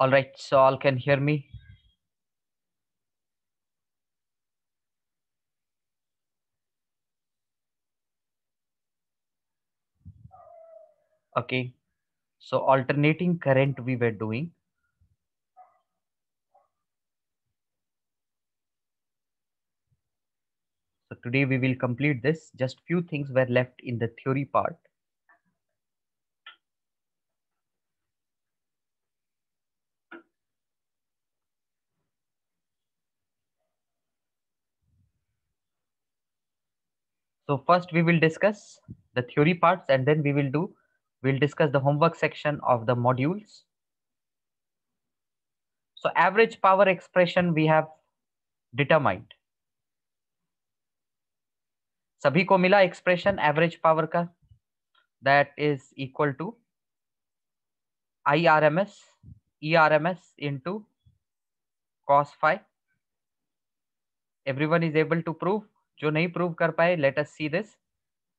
All right, so all can hear me. Okay, so alternating current we were doing. So today we will complete this. Just few things were left in the theory part. So first we will discuss the theory parts and then we will do, we'll discuss the homework section of the modules. So average power expression we have determined. सभी को मिला expression average power का that is equal to I R M S E R cos जो नहीं prove कर पाए let us see this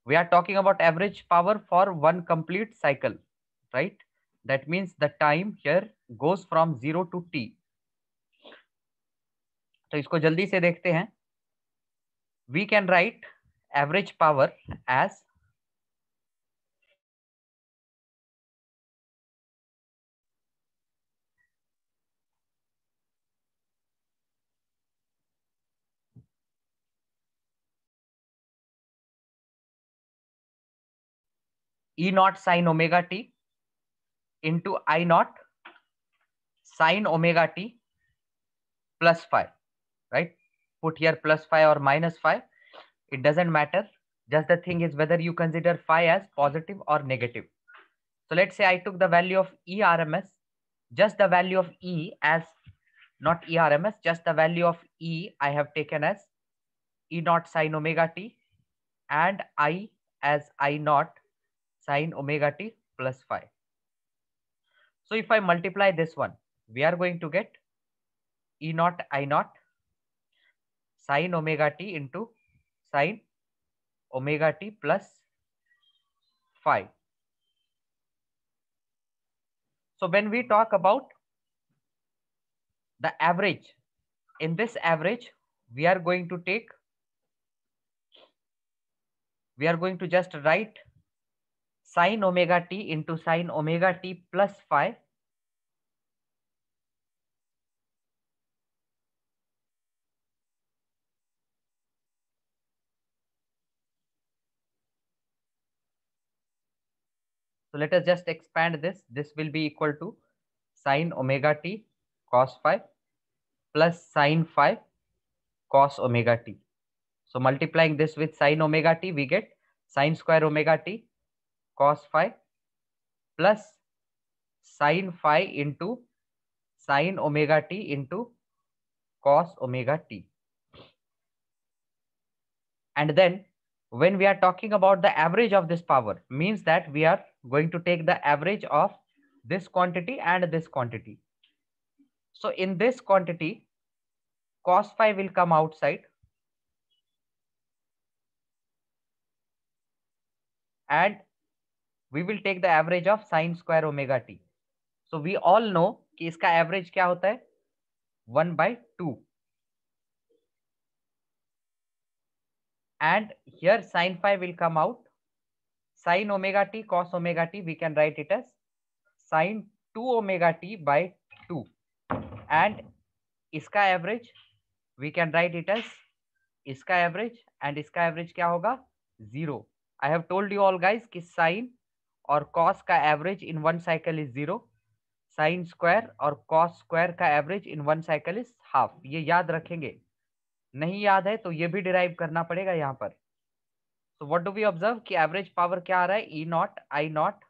we are talking about average power for one complete cycle right that means the time here goes from zero to T तो इसको जल्दी से देखते हैं we can write average power as E naught sine omega t into I naught sine omega t plus phi, right? Put here plus phi or minus phi. It doesn't matter. Just the thing is whether you consider phi as positive or negative. So let's say I took the value of E RMS, just the value of E as not E RMS, just the value of E I have taken as E naught sine omega t and I as I naught sine omega t plus phi. So if I multiply this one, we are going to get E naught I naught sine omega t into sine omega t plus phi. So when we talk about the average, in this average, we are going to take, we are going to just write sine omega t into sine omega t plus phi So let us just expand this. This will be equal to sine omega t cos phi plus sine phi cos omega t. So multiplying this with sine omega t, we get sine square omega t cos phi plus sine phi into sine omega t into cos omega t. And then when we are talking about the average of this power means that we are going to take the average of this quantity and this quantity. So in this quantity, cos phi will come outside. And we will take the average of sine square omega T so we all know कि इसका average क्या होता है one by two and here sine phi will come out sine omega T cos omega T we can write it as sine two omega T by two and इसका average we can write it as इसका average and इसका average क्या होगा zero I have told you all guys कि sine और cos का average in one cycle is zero sine square और cos square का average in one cycle is half ये याद रखेंगे नहीं याद है तो ये भी डिराइव करना पड़ेगा यहाँ पर तो व्हाट डू वी ऑब्जर्व कि एवरेज पावर क्या आ रहा है E naught I naught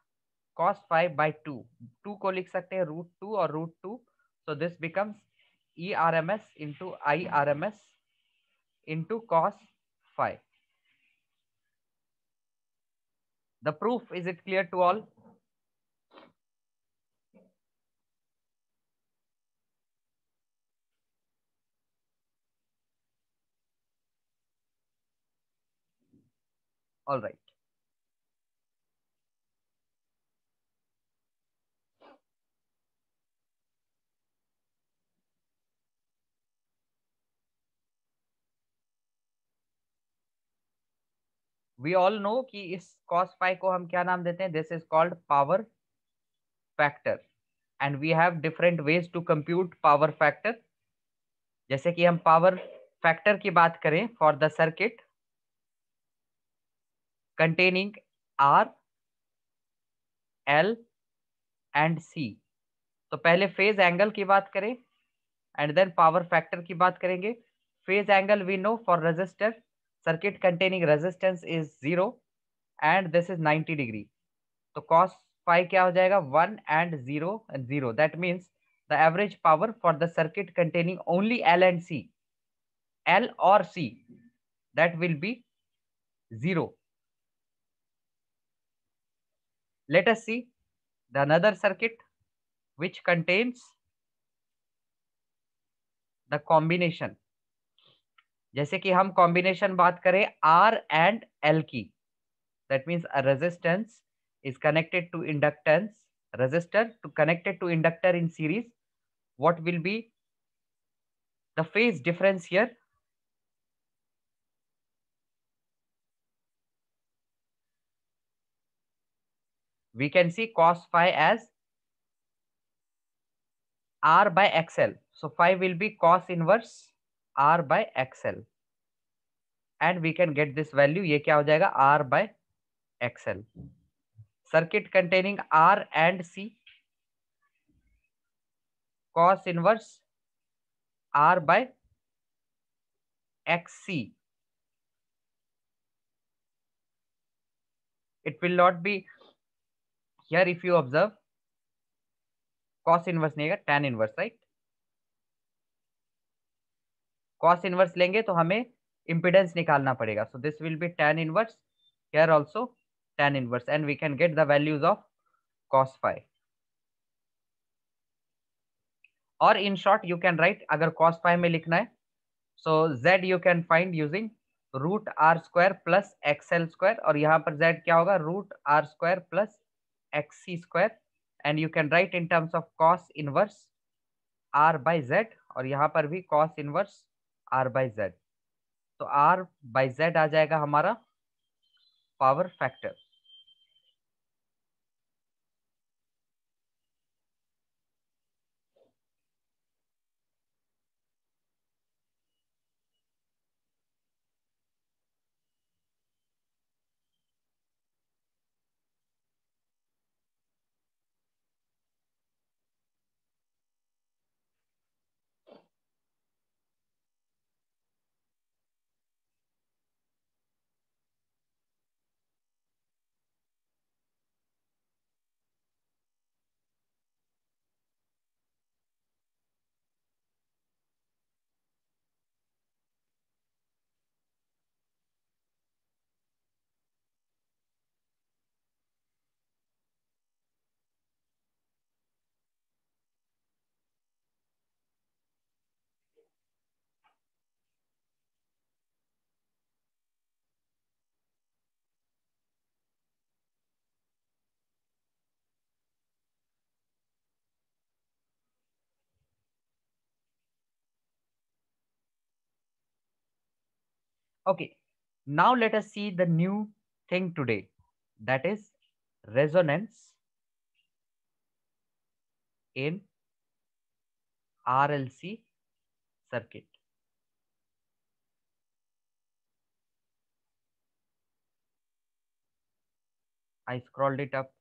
cos phi by two two को लिख सकते हैं रूट टू और root two so this becomes E R M S into I R M S into cos phi The proof, is it clear to all? All right. We all know कि इस cos five को हम क्या नाम देते हैं this is called power factor and we have different ways to compute power factor जैसे कि हम पावर फैक्टर की बात करें for the circuit containing R L and C तो पहले फेज एंगल की बात करें एंड देन पावर फैक्टर की बात करेंगे phase angle we know for resistor circuit containing resistance is zero and this is 90 degree. So cos phi kya ho jayega? One and zero and zero. That means the average power for the circuit containing only L and C, L or C, that will be zero. Let us see the another circuit which contains the combination जैसे कि हम combination बात करें R and L की that means resistance is connected to inductance resistor to connected to inductor in series what will be the phase difference here we can see cos phi as r by xl so phi will be cos inverse R by X L and we can get this value ये क्या हो जाएगा R by X L circuit containing R and C cos inverse R by X C it will not be here if you observe cos inverse नहीं है tan inverse right cos inverse लेंगे तो हमें impedance निकालना पड़ेगा so this will be tan inverse here also tan inverse and we can get the values of cos phi और in short you can write अगर cos phi में लिखना है so Z you can find using root R square plus X L square और यहाँ पर Z क्या होगा root R square plus X C square and you can write in terms of cos inverse R by Z और यहाँ पर भी cos inverse R by Z तो आर बाई जेड आ जाएगा हमारा power factor Okay, now let us see the new thing today that is resonance in RLC circuit. I scrolled it up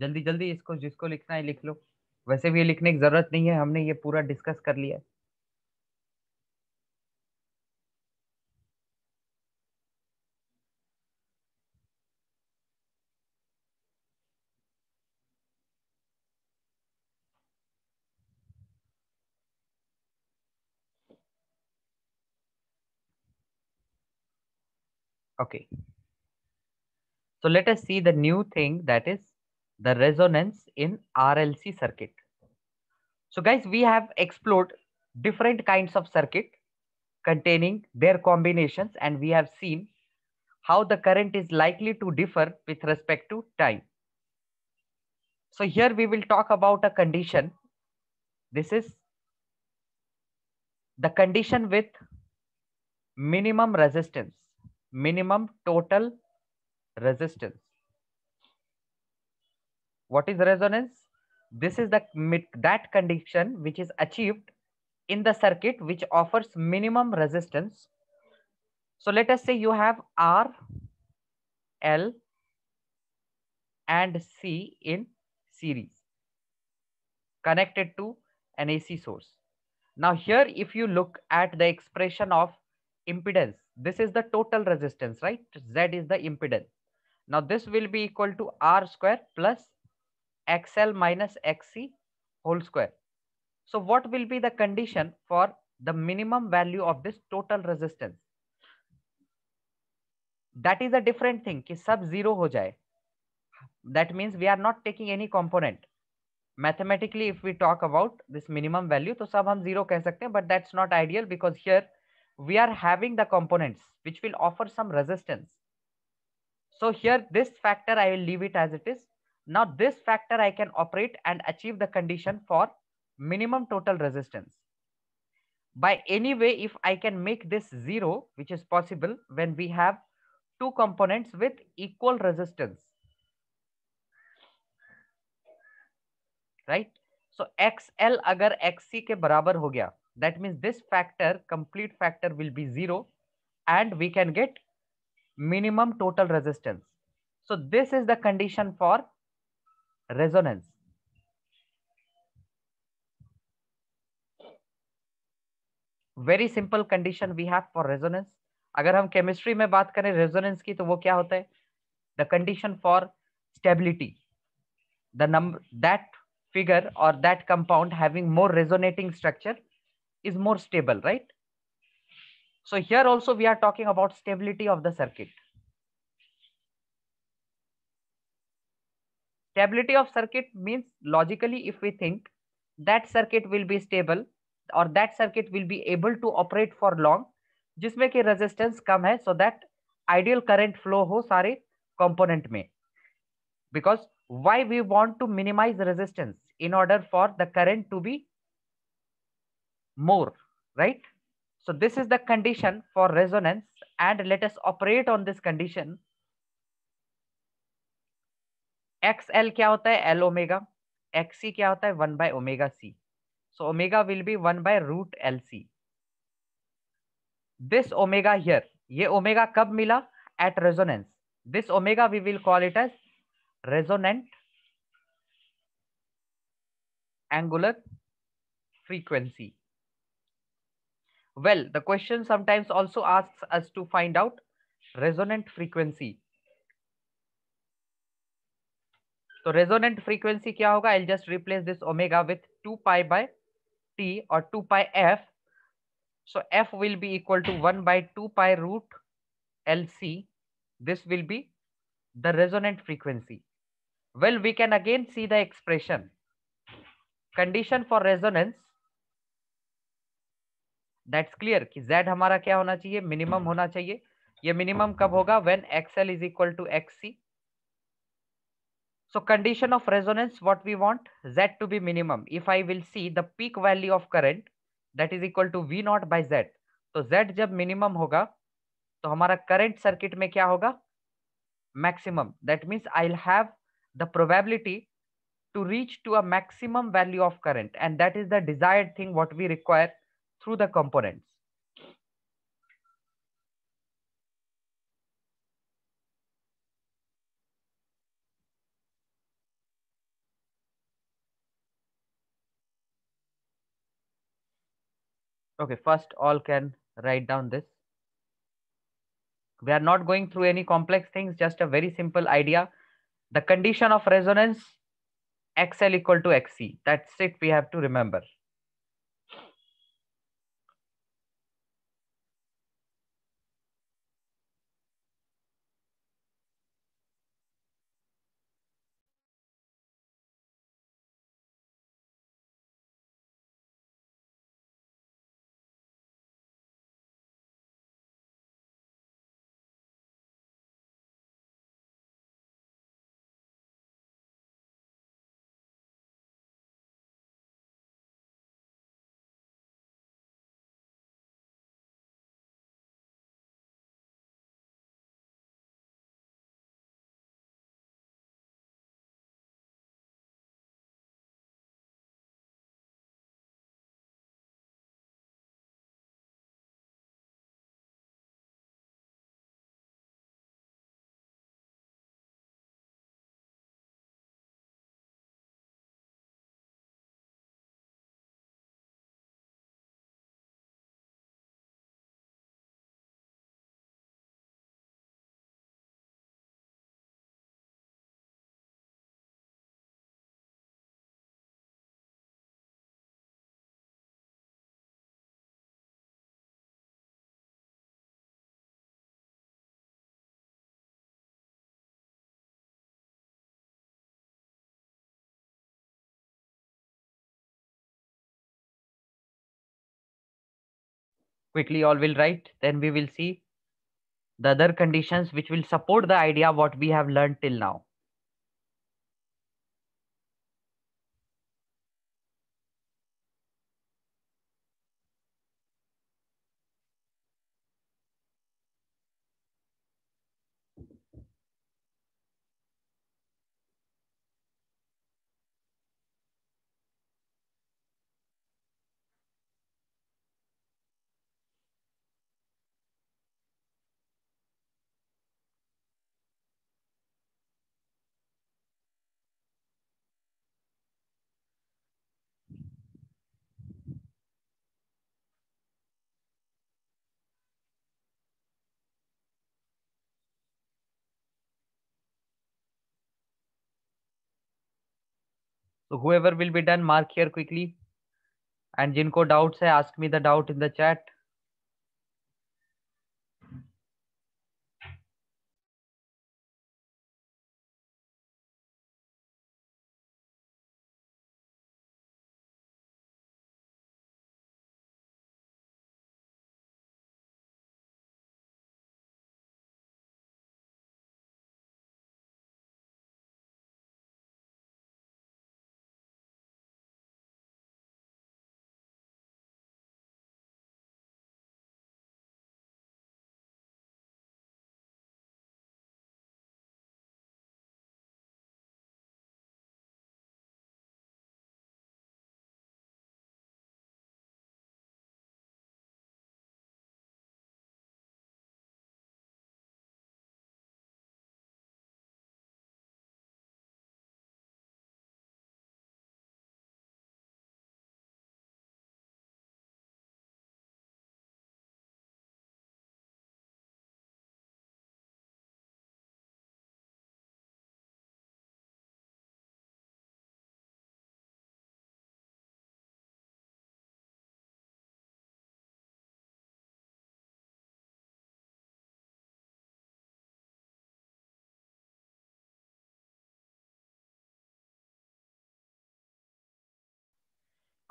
जल्दी जल्दी इसको जिसको लिखना है लिख लो वैसे भी ये लिखने की जरूरत नहीं है हमने ये पूरा डिस्कस कर लिया है so so let us see the new thing that the resonance in RLC circuit. So guys, we have explored different kinds of circuit containing their combinations and we have seen how the current is likely to differ with respect to time. So here we will talk about a condition. This is the condition with minimum resistance, minimum total resistance. What is resonance? This is the that condition which is achieved in the circuit which offers minimum resistance. So let us say you have R, L, and C in series connected to an AC source. Now here, if you look at the expression of impedance, this is the total resistance, right? Z is the impedance. Now this will be equal to R square plus xl minus xc whole square. So what will be the condition for the minimum value of this total resistance? That is a different thing. Ki sub zero ho jaye. That means we are not taking any component. Mathematically, if we talk about this minimum value, to sub hum zero keh sakte, but that's not ideal because here we are having the components which will offer some resistance. So here this factor I will leave it as it is now this factor I can operate and achieve the condition for minimum total resistance. By any way, if I can make this zero, which is possible when we have two components with equal resistance, right? So XL agar XC ke barabar ho gaya, that means this factor, complete factor will be zero and we can get minimum total resistance. So this is the condition for resonance very simple condition we have for resonance अगर हम chemistry में बात करें resonance की तो वो क्या होता है the condition for stability the number that figure और that compound having more resonating structure is more stable right so here also we are talking about stability of the circuit stability of circuit means logically if we think that circuit will be stable or that circuit will be able to operate for long जिसमें कि resistance कम है so that ideal current flow हो सारे component में because why we want to minimise resistance in order for the current to be more right so this is the condition for resonance and let us operate on this condition X L क्या होता है L omega x सी क्या होता है one by omega C so omega will be one by root L C this omega here ये omega कब मिला at resonance this omega we will call it as resonant angular frequency well the question sometimes also ask us to find out resonant frequency तो resonant frequency क्या होगा I just replace this omega with two pi by T और two pi F so F will be equal to one by two pi root L C this will be the resonant frequency well we can again see the expression condition for resonance that's clear कि Z हमारा क्या होना चाहिए minimum होना चाहिए ये minimum कब होगा when XL is equal to X C So condition of resonance, what we want Z to be minimum. If I will see the peak value of current that is equal to V naught by Z. So Z minimum, hoga, होगा तो current circuit circuit में hoga? maximum. That means I will have the probability to reach to a maximum value of current and that is the desired thing what we require through the components. okay first all can write down this we are not going through any complex things just a very simple idea the condition of resonance xl equal to xc that's it we have to remember quickly all will write then we will see the other conditions which will support the idea what we have learned till now So whoever will be done, mark here quickly. And jinko doubts hai, ask me the doubt in the chat.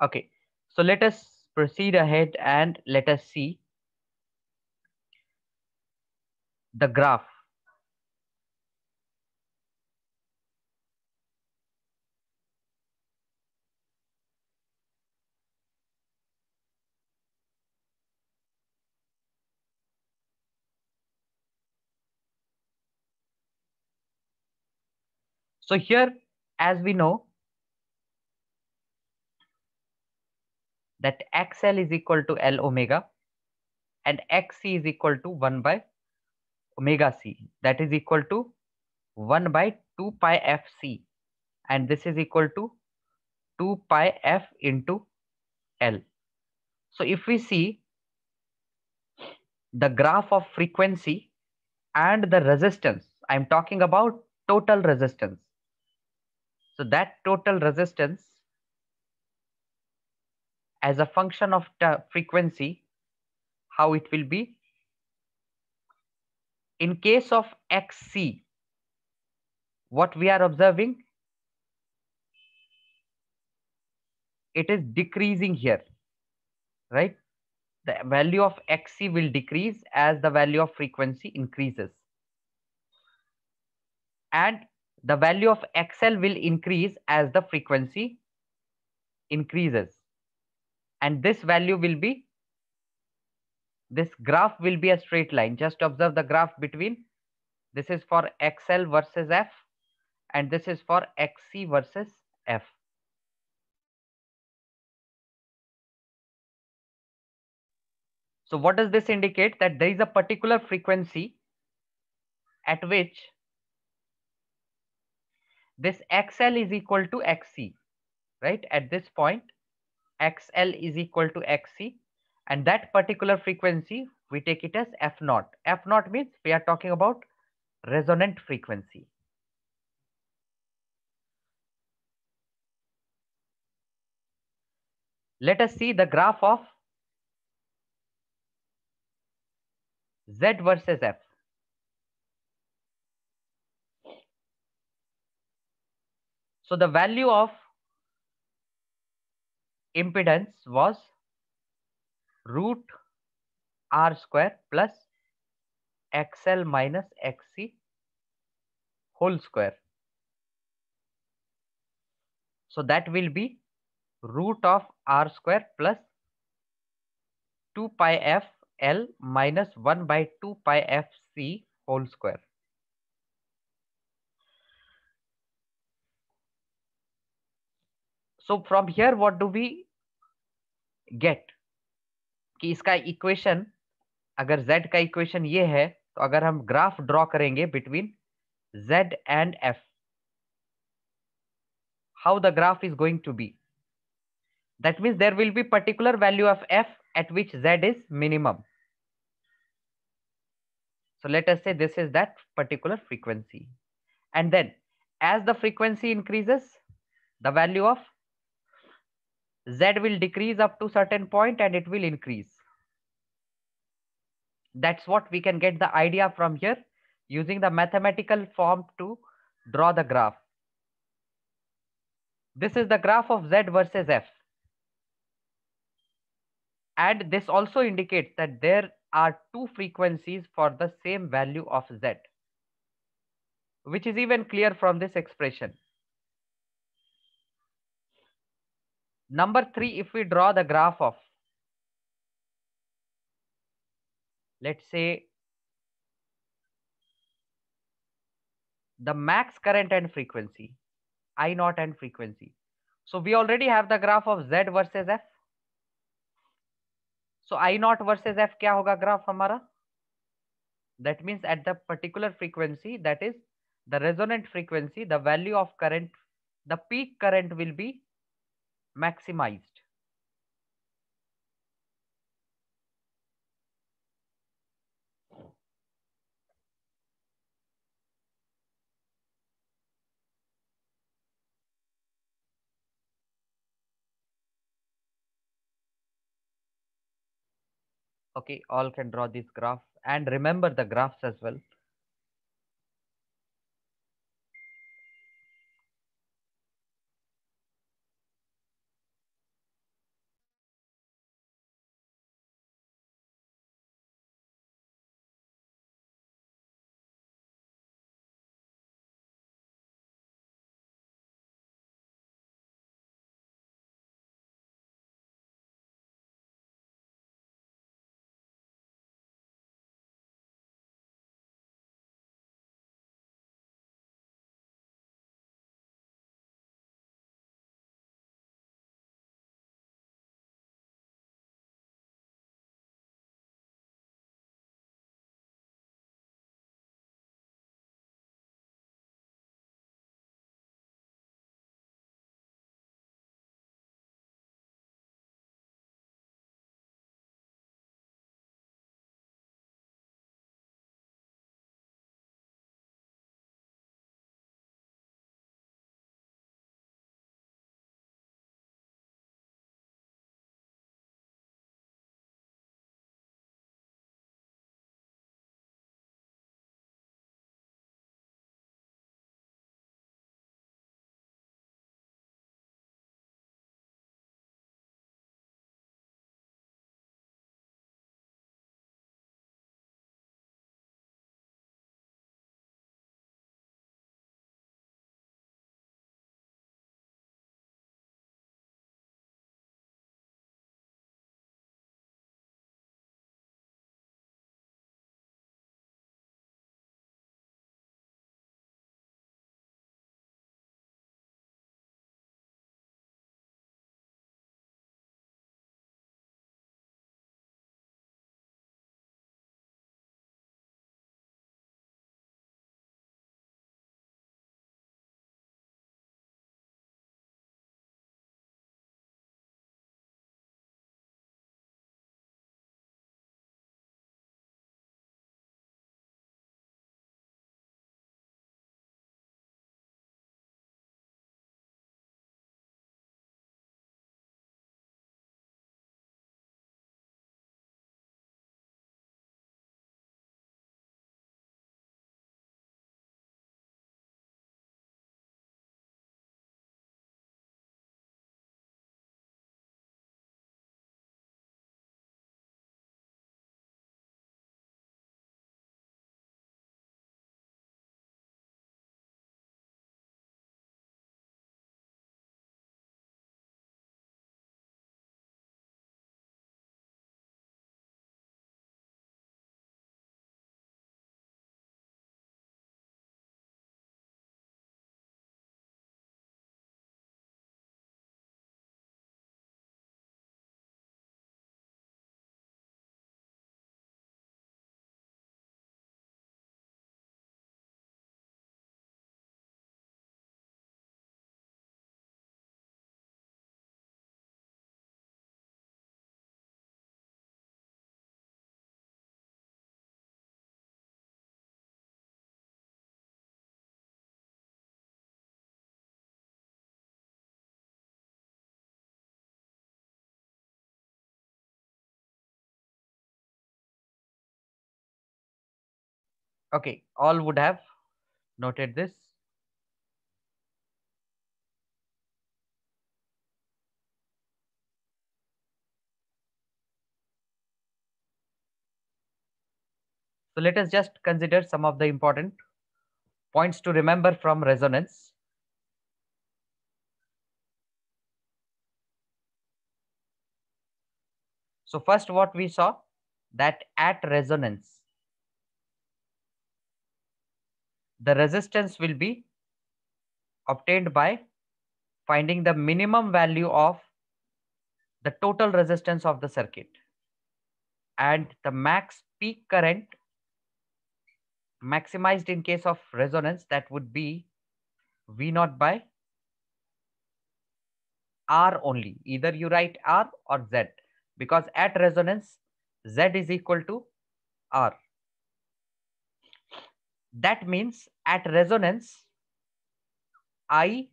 Okay, so let us proceed ahead and let us see the graph. So here, as we know, that xl is equal to l omega and xc is equal to 1 by omega c that is equal to 1 by 2 pi fc and this is equal to 2 pi f into l. So if we see the graph of frequency and the resistance, I'm talking about total resistance. So that total resistance as a function of the frequency, how it will be. In case of xc, what we are observing? It is decreasing here, right? The value of xc will decrease as the value of frequency increases. And the value of xl will increase as the frequency increases and this value will be this graph will be a straight line just observe the graph between this is for xl versus f and this is for xc versus f so what does this indicate that there is a particular frequency at which this xl is equal to xc right at this point xl is equal to xc and that particular frequency we take it as f naught f naught means we are talking about resonant frequency let us see the graph of z versus f so the value of impedance was root r square plus xl minus xc whole square. So that will be root of r square plus 2 pi f l minus 1 by 2 pi f c whole square. so from here what do we get कि इसका equation. अगर z का equation ये है तो अगर हम graph draw करेंगे between z and f how the graph is going to be that means there will be particular value of f at which z is minimum so let us say this is that particular frequency and then as the frequency increases the value of Z will decrease up to certain point and it will increase. That's what we can get the idea from here using the mathematical form to draw the graph. This is the graph of Z versus F. And this also indicates that there are two frequencies for the same value of Z, which is even clear from this expression. Number three, if we draw the graph of, let's say, the max current and frequency, I naught and frequency. So we already have the graph of Z versus F. So I naught versus F क्या होगा graph That means at the particular frequency, that is the resonant frequency, the value of current, the peak current will be maximized okay all can draw this graph and remember the graphs as well Okay, all would have noted this. So let us just consider some of the important points to remember from resonance. So first what we saw that at resonance the resistance will be obtained by finding the minimum value of the total resistance of the circuit and the max peak current maximized in case of resonance that would be V naught by R only. Either you write R or Z because at resonance Z is equal to R. That means at resonance, I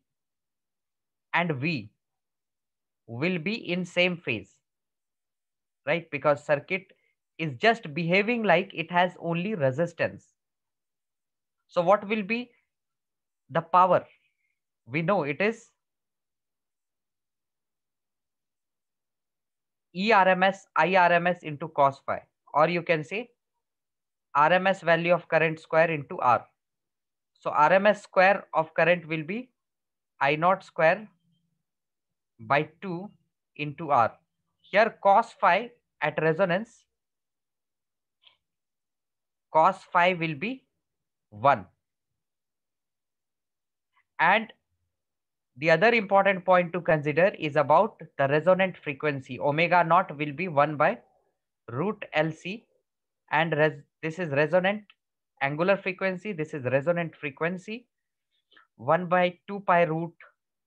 and V will be in same phase, right? Because circuit is just behaving like it has only resistance. So what will be the power? We know it is ERMS, IRMS into cos phi, or you can say RMS value of current square into R. So RMS square of current will be I naught square by 2 into R. Here cos phi at resonance, cos phi will be 1. And the other important point to consider is about the resonant frequency. Omega naught will be 1 by root LC and res this is resonant angular frequency. This is resonant frequency. 1 by 2 pi root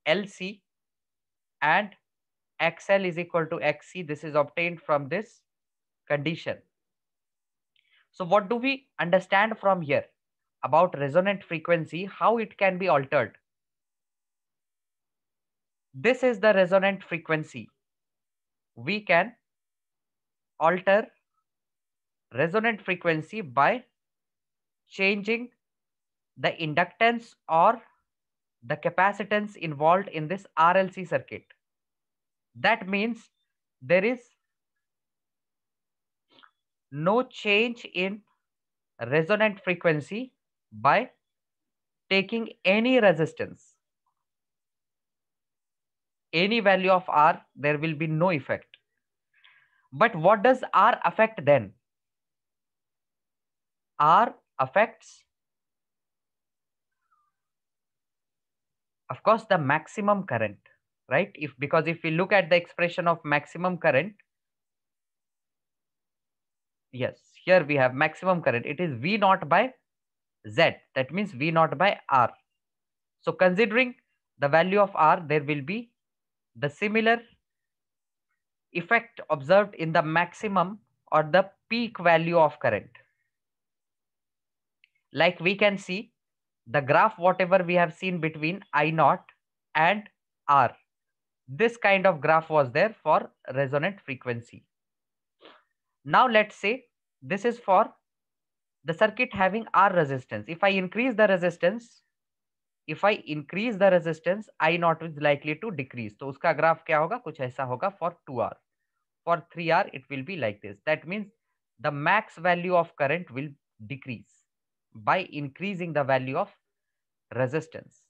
LC and XL is equal to XC. This is obtained from this condition. So what do we understand from here about resonant frequency, how it can be altered? This is the resonant frequency. We can alter resonant frequency by changing the inductance or the capacitance involved in this RLC circuit. That means there is no change in resonant frequency by taking any resistance. Any value of R, there will be no effect. But what does R affect then? R affects of course the maximum current right if because if we look at the expression of maximum current yes here we have maximum current it is v naught by z that means v naught by r so considering the value of r there will be the similar effect observed in the maximum or the peak value of current like we can see the graph whatever we have seen between I naught and R. This kind of graph was there for resonant frequency. Now let's say this is for the circuit having R resistance. If I increase the resistance, if I increase the resistance, I naught is likely to decrease. So uska graph kya hoga? Kuch aisa hoga for 2R. For 3R, it will be like this. That means the max value of current will decrease by increasing the value of resistance.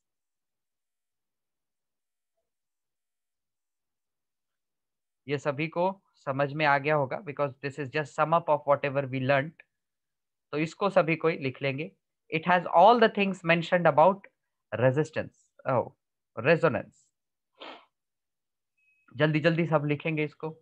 ये सभी को समझ में आ गया होगा because this is just sum up of whatever we learn तो इसको सभी कोई लिख लेंगे it has all the things mention about resistance resonance जल्दी जल्दी सब लिखेंगे इसको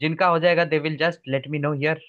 जिनका हो जाएगा they will just let me know here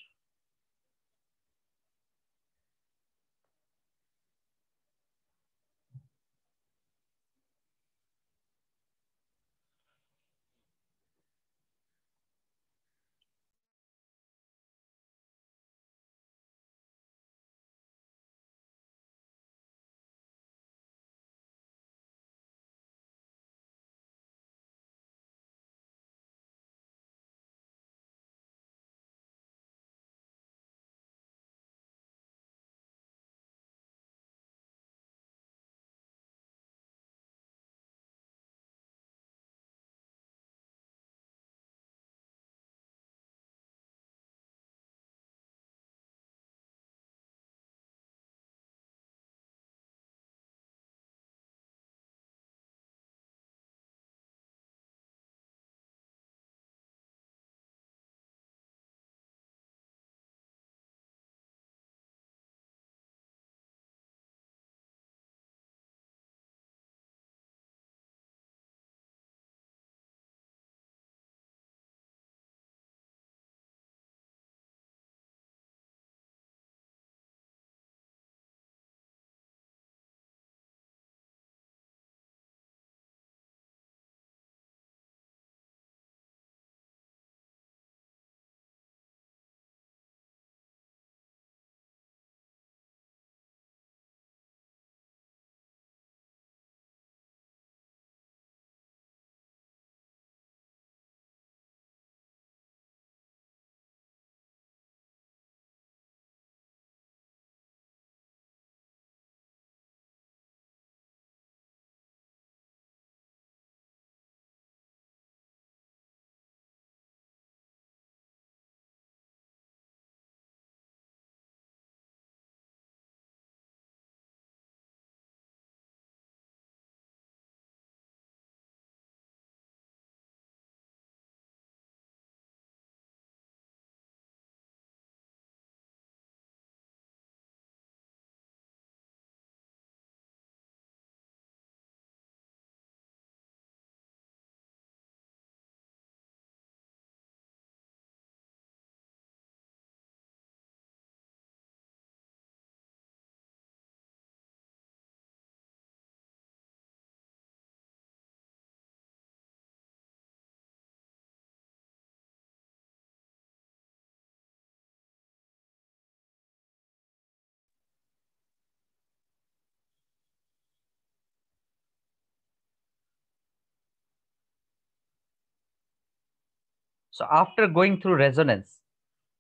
So after going through resonance,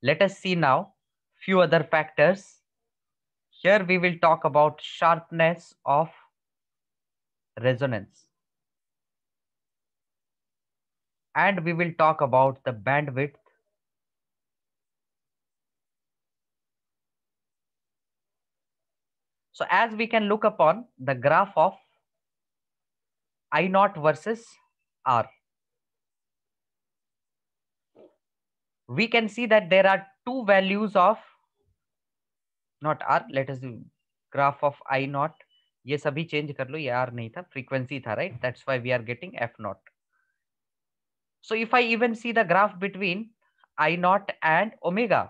let us see now few other factors. Here we will talk about sharpness of resonance. And we will talk about the bandwidth So as we can look upon the graph of I naught versus R. we can see that there are two values of not r let us do graph of i naught ye sabhi change kar lo ye r nahi frequency tha right that's why we are getting f naught so if i even see the graph between i naught and omega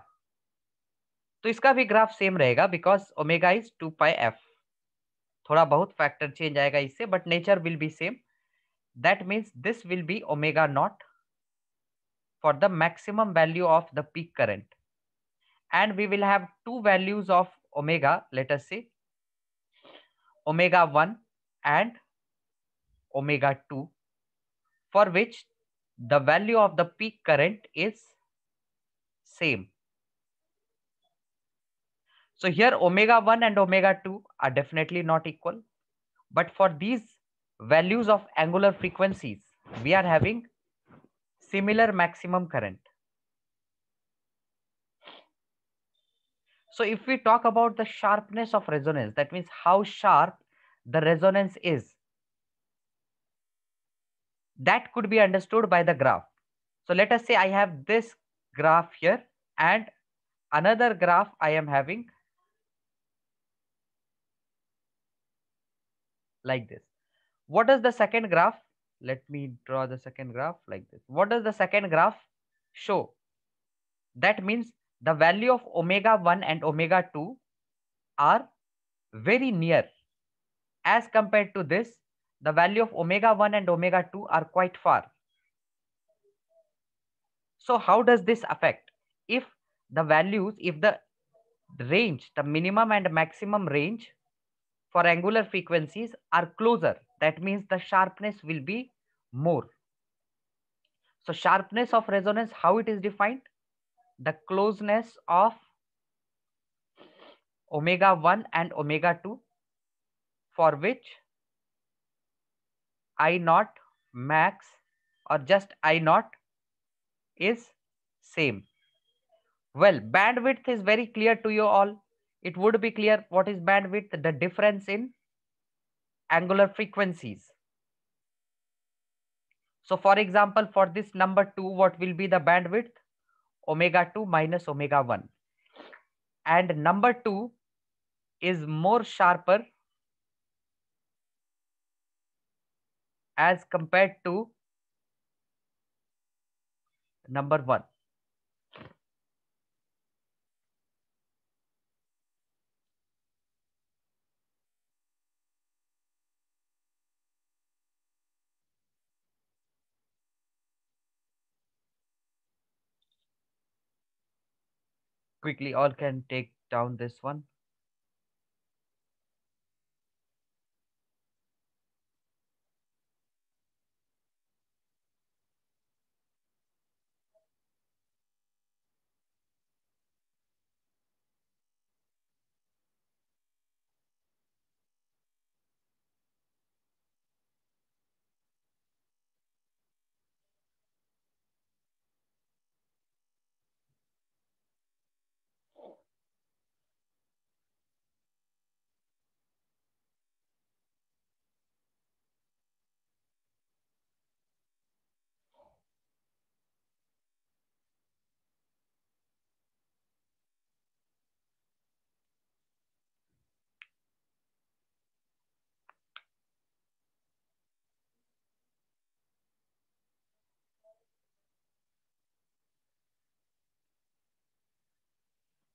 to iska bhi graph same rahega because omega is 2 pi f thoda bahut factor change aayega isse but nature will be same that means this will be omega naught for the maximum value of the peak current. And we will have two values of omega, let us say, omega 1 and omega 2, for which the value of the peak current is same. So here omega 1 and omega 2 are definitely not equal. But for these values of angular frequencies, we are having similar maximum current. So if we talk about the sharpness of resonance, that means how sharp the resonance is. That could be understood by the graph. So let us say I have this graph here and another graph I am having like this. What is the second graph? let me draw the second graph like this. What does the second graph show? That means the value of omega 1 and omega 2 are very near. As compared to this, the value of omega 1 and omega 2 are quite far. So how does this affect? If the values, if the range, the minimum and maximum range for angular frequencies are closer. That means the sharpness will be more. So sharpness of resonance, how it is defined? The closeness of omega 1 and omega 2 for which I naught max or just I naught is same. Well, bandwidth is very clear to you all it would be clear what is bandwidth, the difference in angular frequencies. So for example, for this number 2, what will be the bandwidth? Omega 2 minus omega 1. And number 2 is more sharper as compared to number 1. quickly all can take down this one.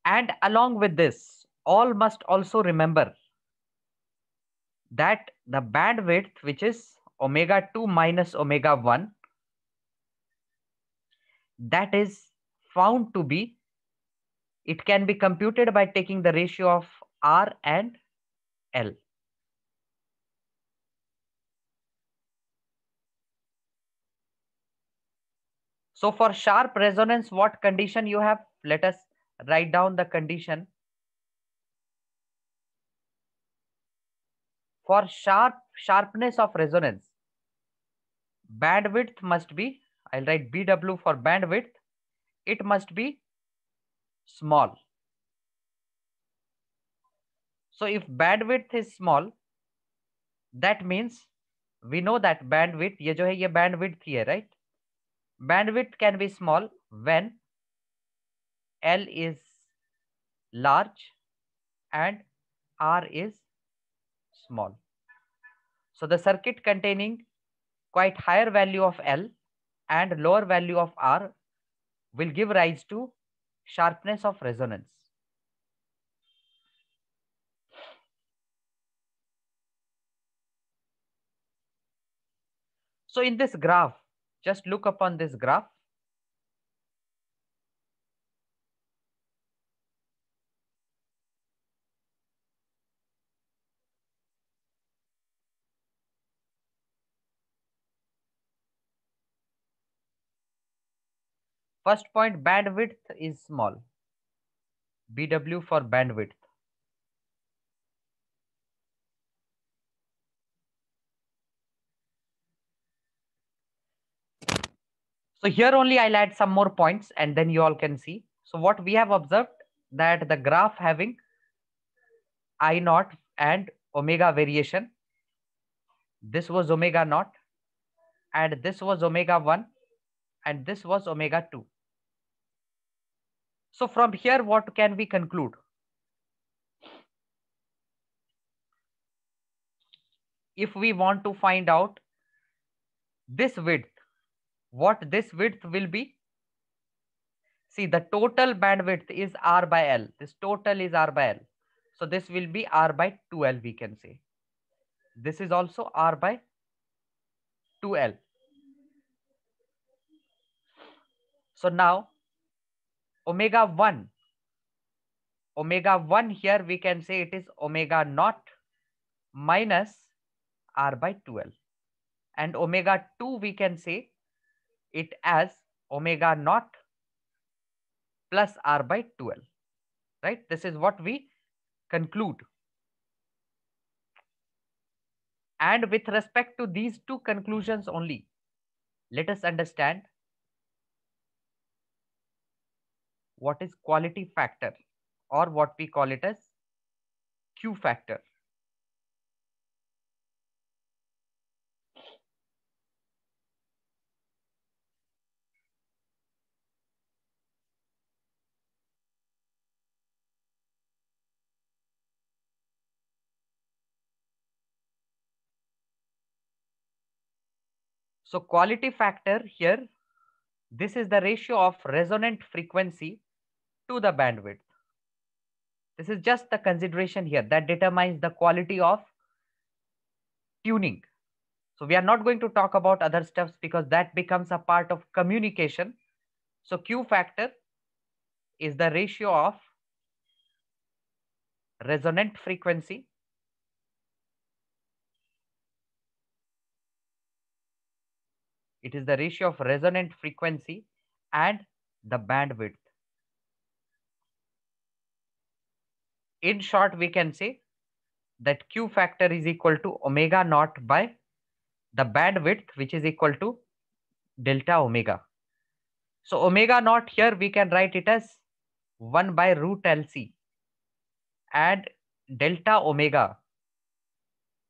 And along with this, all must also remember that the bandwidth, which is omega 2 minus omega 1, that is found to be, it can be computed by taking the ratio of R and L. So for sharp resonance, what condition you have? Let us write down the condition for sharp sharpness of resonance bandwidth must be i'll write bw for bandwidth it must be small so if bandwidth is small that means we know that bandwidth ye jo hai ye bandwidth here, right bandwidth can be small when L is large and R is small. So the circuit containing quite higher value of L and lower value of R will give rise to sharpness of resonance. So in this graph, just look upon this graph. First point, bandwidth is small. BW for bandwidth. So here only I'll add some more points and then you all can see. So what we have observed that the graph having I naught and omega variation. This was omega naught and this was omega 1 and this was omega 2. So from here, what can we conclude? If we want to find out this width, what this width will be? See, the total bandwidth is R by L. This total is R by L. So this will be R by 2L, we can say. This is also R by 2L. So now omega 1 omega 1 here we can say it is omega naught minus r by 12 and omega 2 we can say it as omega naught plus r by 12 right this is what we conclude and with respect to these two conclusions only let us understand what is quality factor or what we call it as Q factor. So quality factor here, this is the ratio of resonant frequency to the bandwidth. This is just the consideration here that determines the quality of tuning. So we are not going to talk about other stuffs because that becomes a part of communication. So Q factor is the ratio of resonant frequency it is the ratio of resonant frequency and the bandwidth in short, we can say that Q factor is equal to omega naught by the bandwidth, which is equal to delta omega. So omega naught here, we can write it as 1 by root LC and delta omega.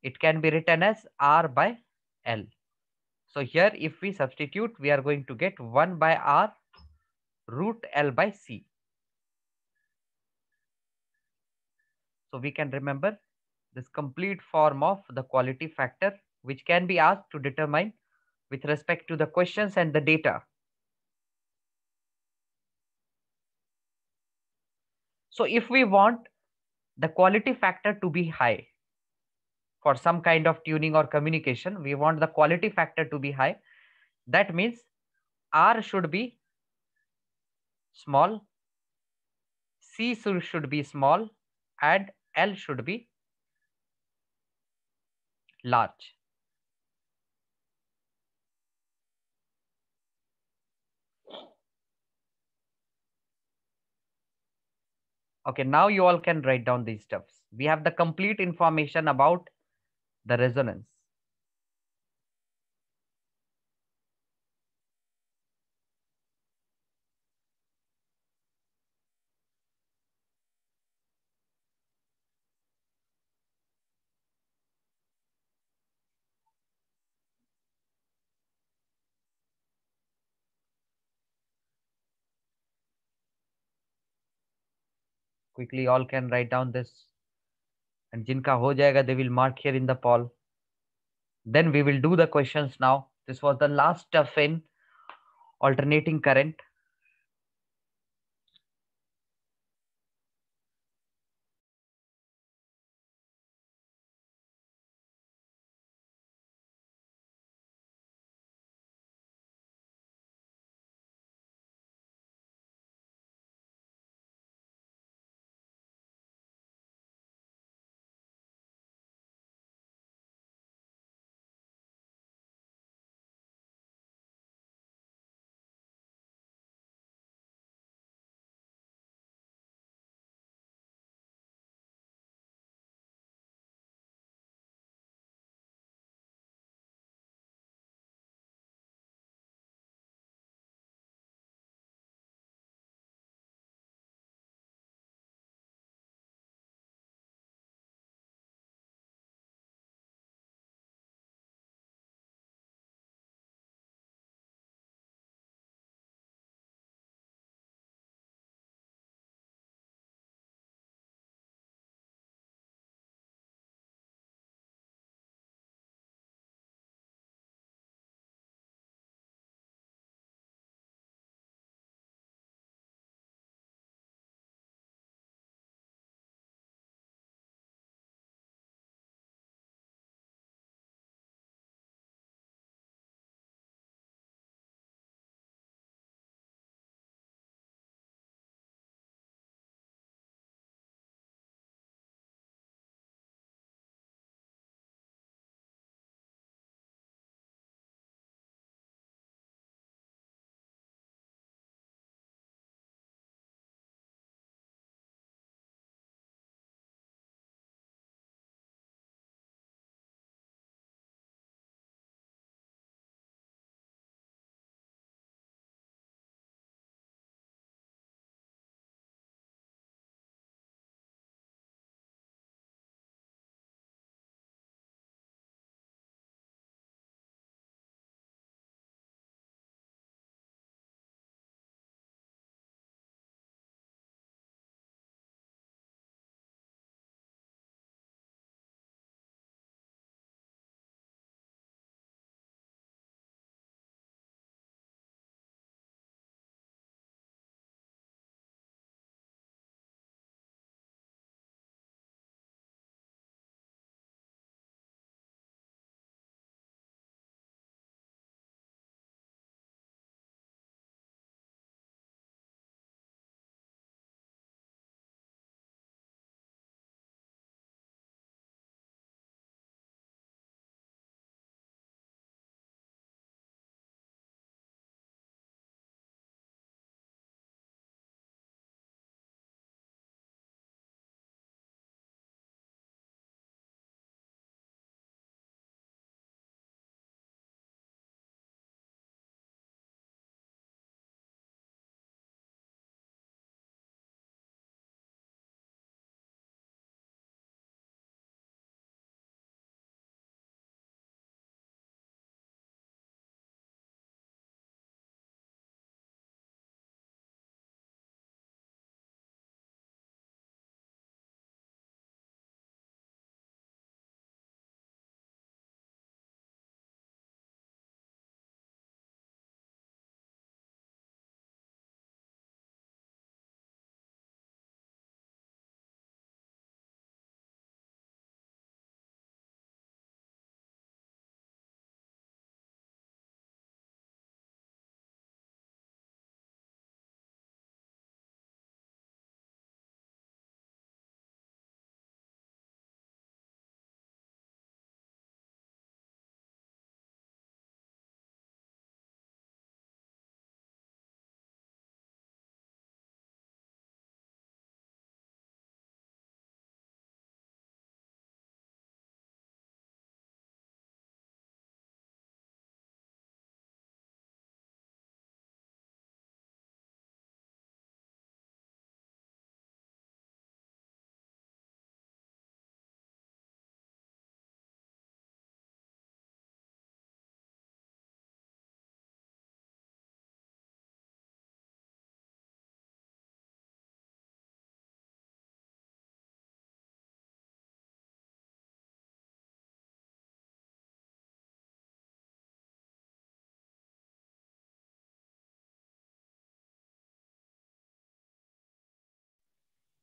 It can be written as R by L. So here, if we substitute, we are going to get 1 by R root L by C. So we can remember this complete form of the quality factor, which can be asked to determine with respect to the questions and the data. So if we want the quality factor to be high for some kind of tuning or communication, we want the quality factor to be high. That means R should be small, C should be small and L should be large. Okay, now you all can write down these stuffs. We have the complete information about the resonance. quickly all can write down this and jinka ho jayega they will mark here in the poll then we will do the questions now this was the last stuff in alternating current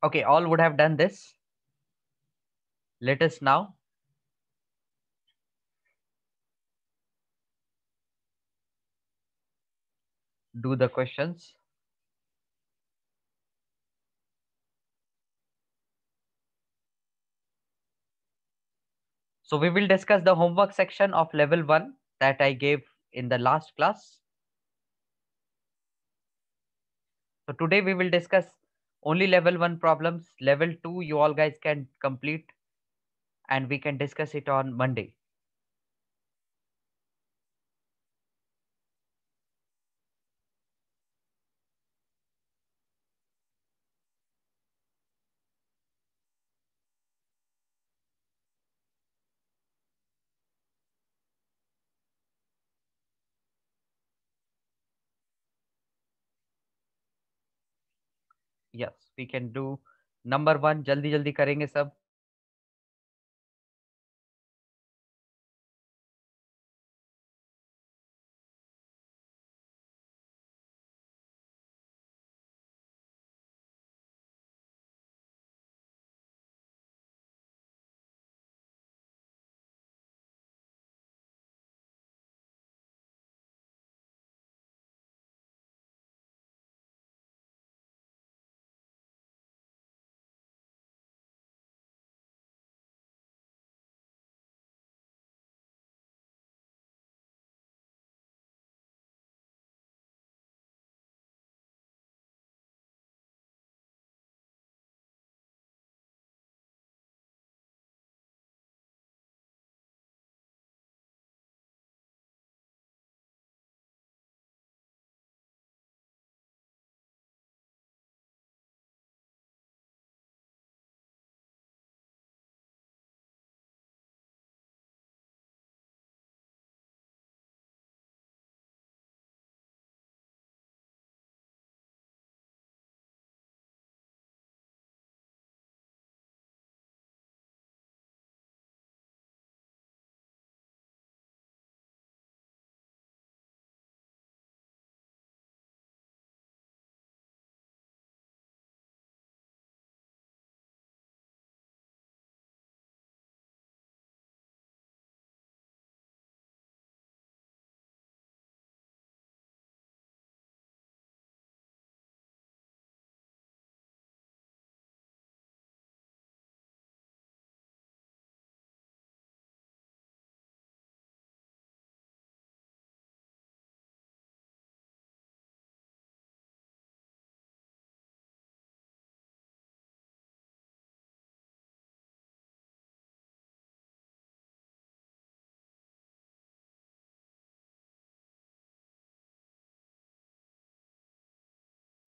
Okay, all would have done this. Let us now do the questions. So we will discuss the homework section of level one that I gave in the last class. So today we will discuss only level one problems level two you all guys can complete and we can discuss it on monday we can do number one जल्दी जल्दी करेंगे सब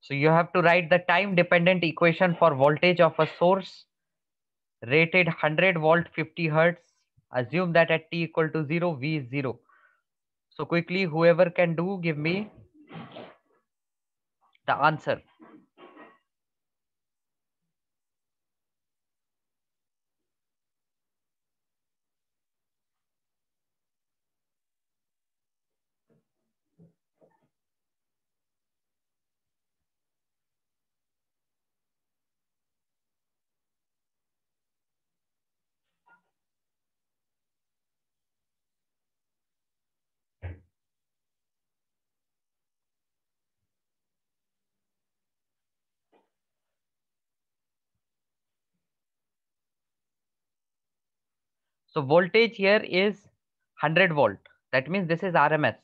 So you have to write the time dependent equation for voltage of a source rated 100 volt 50 hertz. Assume that at t equal to 0, V is 0. So quickly, whoever can do, give me the answer. So voltage here is 100 volt. That means this is RMS.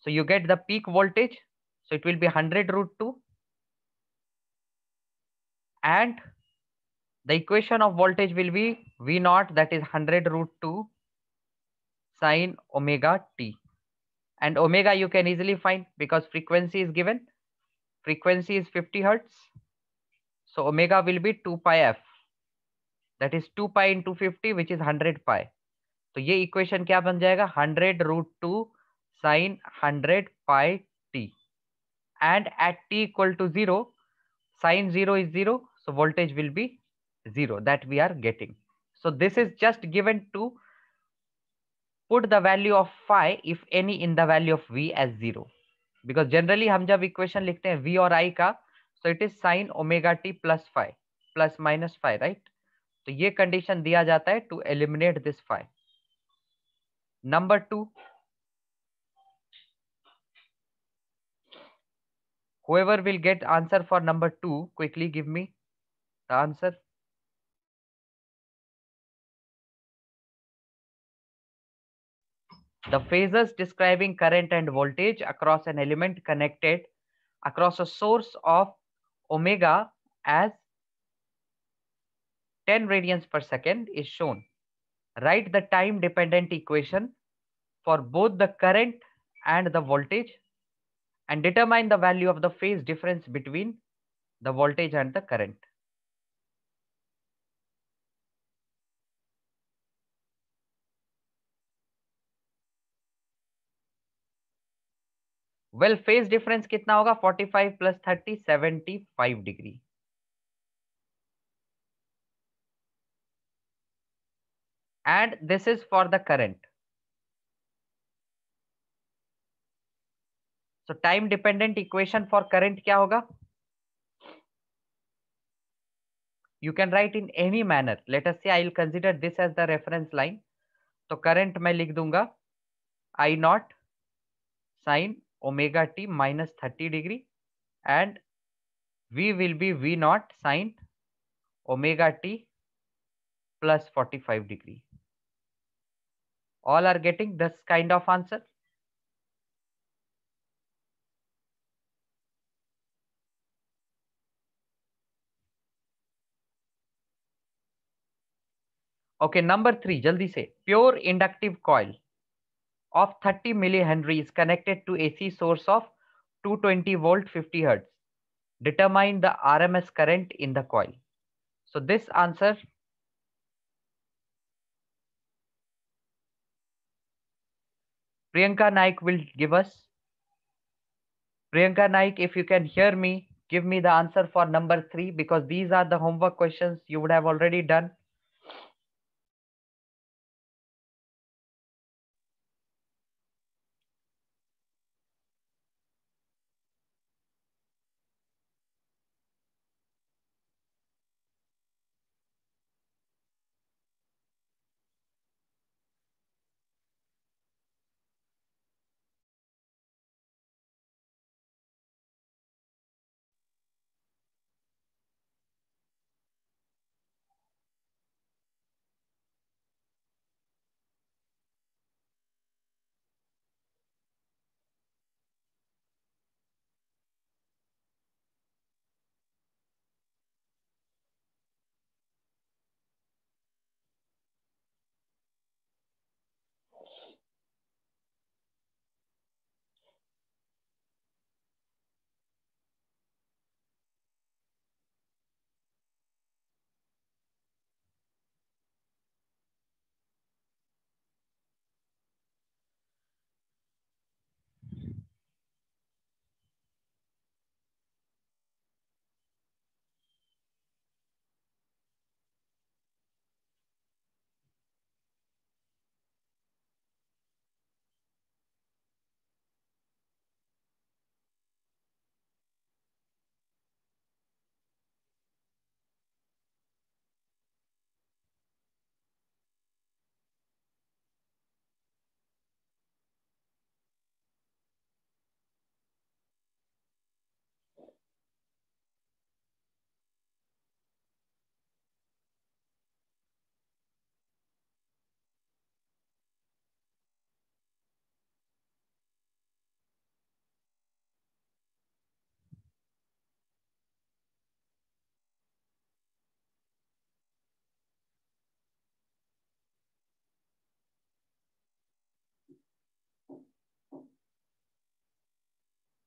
So you get the peak voltage. So it will be 100 root 2. And the equation of voltage will be V naught that is 100 root 2 sine omega t. And omega you can easily find because frequency is given. Frequency is 50 hertz. So omega will be 2 pi f. That is 2 pi into 50, which is 100 pi. So, तो equation, equation क्या बन जाएगा hundred root two sine hundred pi T and at T equal to zero, sine zero is zero so voltage will be zero that we are getting so this is just given to put the value of phi if any in the value of v as zero because generally हम जब equation लिखते v or i का so it is sine omega t plus phi plus minus phi right तो ये condition दिया जाता है to eliminate this five number two whoever will get answer for number 2 quickly give me the answer the phases describing current and voltage across an element connected across a source of omega as 10 radians per second is shown. Write the time dependent equation for both the current and the voltage and determine the value of the phase difference between the voltage and the current. Well, phase difference कितना होगा 45 30 75 degree. and this is for the current. So time dependent equation for current kya hoga? You can write in any manner. Let us say I will consider this as the reference line. So current मैं लिख दूंगा I naught sine omega t minus 30 degree and V will be V naught sine omega t plus 45 degree. All are getting this kind of answer. Okay, number three, jaldi say. Pure inductive coil of 30 millihenry is connected to AC source of 220 volt 50 hertz. Determine the RMS current in the coil. So this answer Priyanka Naik will give us. Priyanka Naik, if you can hear me, give me the answer for number three because these are the homework questions you would have already done.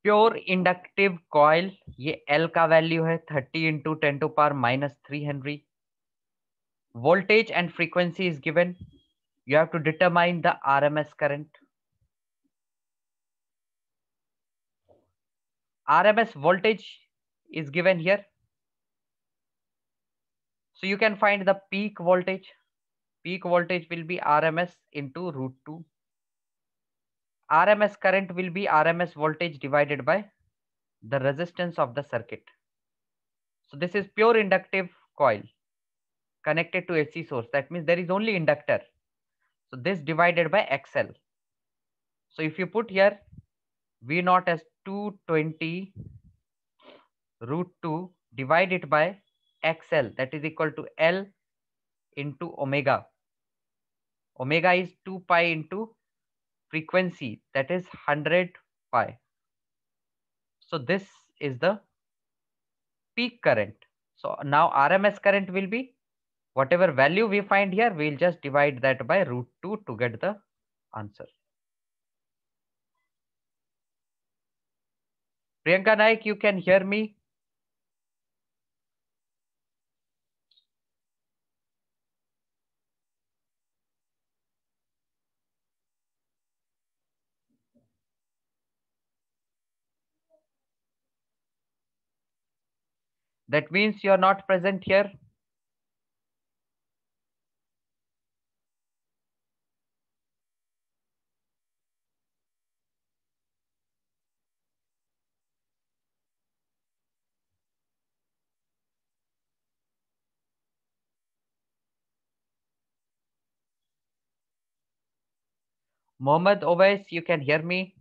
Pure inductive coil ये L का value है thirty into ten to power minus three henry voltage and frequency is given you have to determine the R M S current R M S voltage is given here so you can find the peak voltage peak voltage will be R M S into root two RMS current will be RMS voltage divided by the resistance of the circuit. So this is pure inductive coil connected to AC source. That means there is only inductor. So this divided by XL. So if you put here V naught as 220 root 2 divided by XL that is equal to L into omega. Omega is 2 pi into frequency that is 100 pi. So this is the peak current. So now RMS current will be whatever value we find here, we'll just divide that by root 2 to get the answer. Priyanka Naik, you can hear me? That means you're not present here. Mohammed Obeis, you can hear me?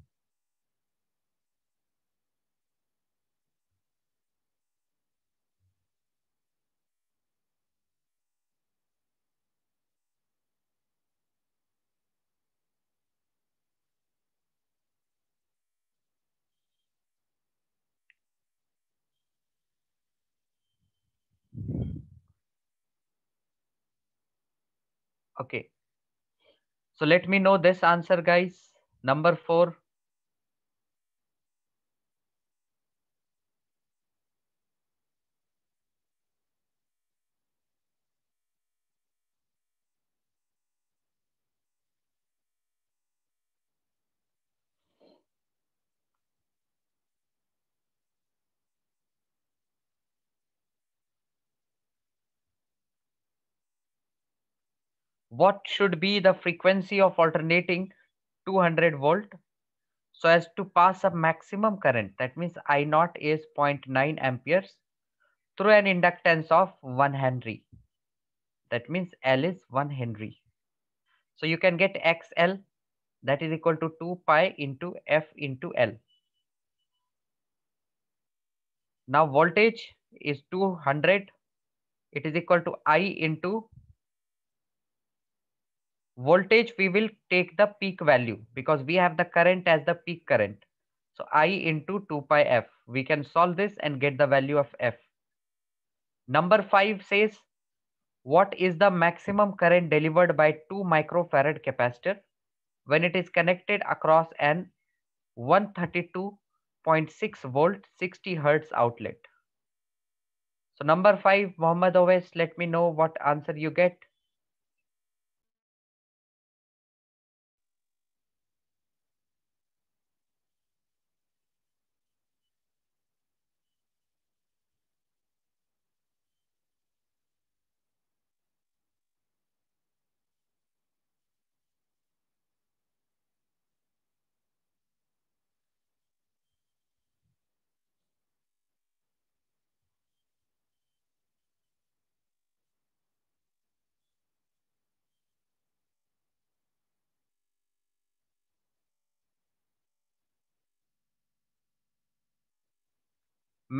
Okay. So let me know this answer, guys. Number four. what should be the frequency of alternating 200 volt so as to pass a maximum current that means i naught is 0.9 amperes through an inductance of 1 henry that means l is 1 henry so you can get xl that is equal to 2 pi into f into l now voltage is 200 it is equal to i into voltage we will take the peak value because we have the current as the peak current so i into 2 pi f we can solve this and get the value of f number 5 says what is the maximum current delivered by 2 microfarad capacitor when it is connected across an 132.6 volt 60 hertz outlet so number 5 mohammed always let me know what answer you get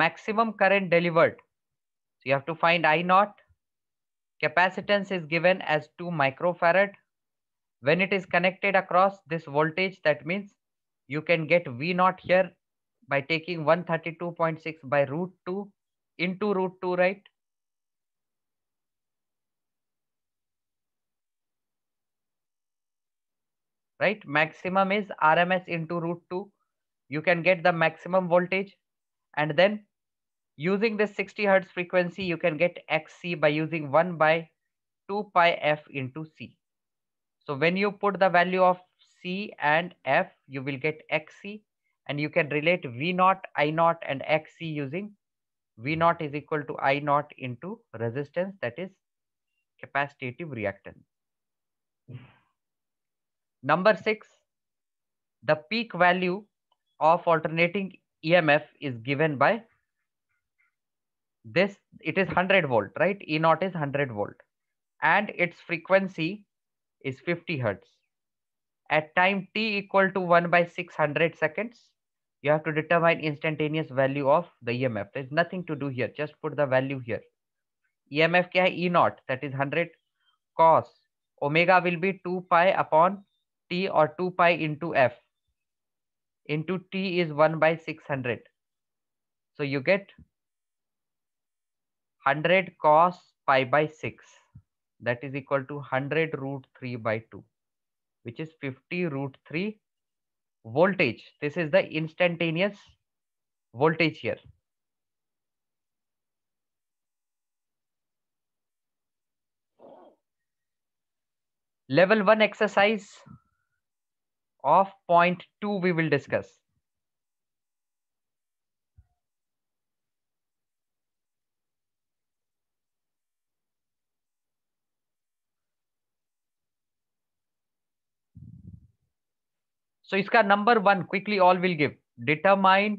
maximum current delivered. So you have to find I naught. Capacitance is given as 2 microfarad. When it is connected across this voltage, that means you can get V naught here by taking 132.6 by root 2 into root 2, right? Right? Maximum is RMS into root 2. You can get the maximum voltage and then Using this 60 hertz frequency, you can get xc by using 1 by 2 pi f into c. So when you put the value of c and f, you will get xc and you can relate v naught, i naught and xc using v naught is equal to i naught into resistance that is capacitive reactance. Number six, the peak value of alternating EMF is given by this it is 100 volt right e naught is 100 volt and its frequency is 50 hertz at time t equal to 1 by 600 seconds you have to determine instantaneous value of the emf there's nothing to do here just put the value here emf kya hai e naught that is 100 cos omega will be 2 pi upon t or 2 pi into f into t is 1 by 600 so you get 100 cos pi by 6 that is equal to 100 root 3 by 2 which is 50 root 3 voltage this is the instantaneous voltage here level 1 exercise of point 2 we will discuss so so, इसका number one quickly all will give determine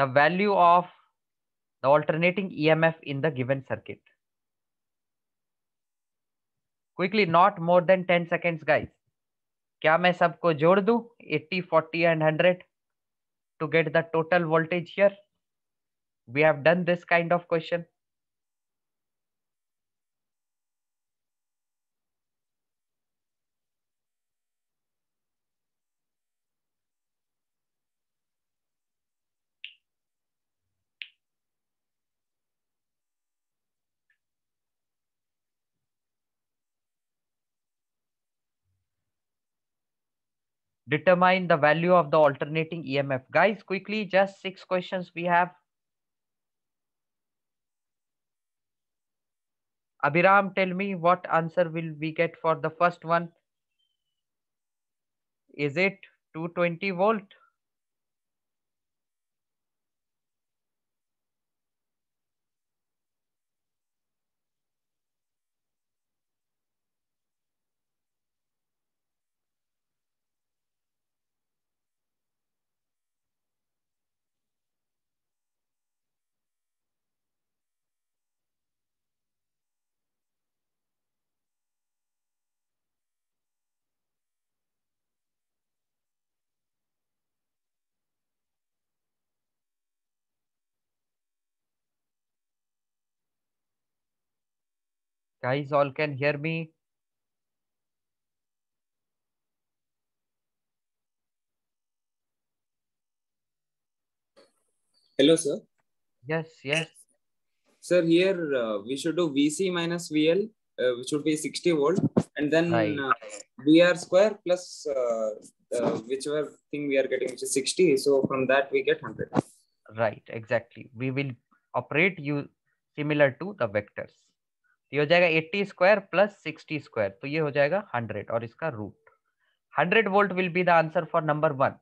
the value of the alternating E M F in the given circuit quickly not more than ten seconds guys क्या मैं सबको जोड़ दू 80 forty and hundred to get the total voltage here we have done this kind of question determine the value of the alternating EMF. Guys, quickly, just six questions we have. Abhiram, tell me what answer will we get for the first one? Is it 220 volt? Guys, all can hear me? Hello, sir. Yes, yes. Sir, here uh, we should do VC minus VL, uh, which would be 60 volt, and then uh, right. uh, VR square plus uh, uh, whichever thing we are getting, which is 60. So from that we get 100. Right, exactly. We will operate you similar to the vectors. तो ये हो जाएगा eighty square plus sixty square तो ये हो जाएगा hundred और इसका root hundred volt will be the answer for number one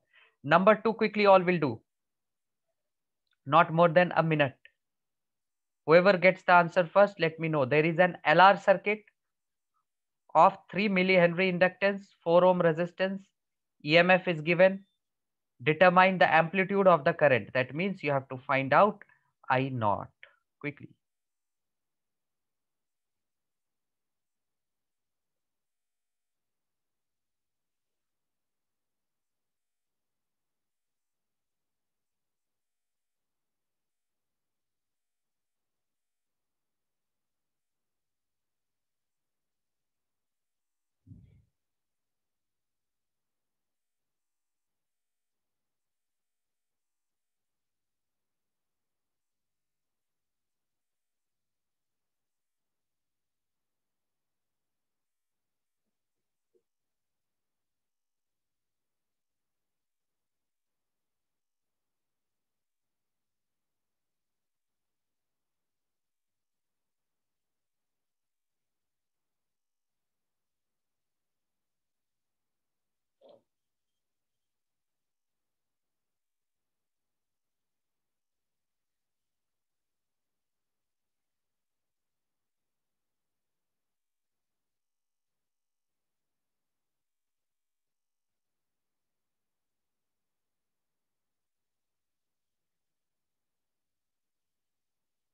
number two quickly all will do not more than a minute. Whoever gets the answer first, let me know. There is an LR circuit of 3 millihenry inductance, 4 ohm resistance, EMF is given. Determine the amplitude of the current. That means you have to find out I naught quickly.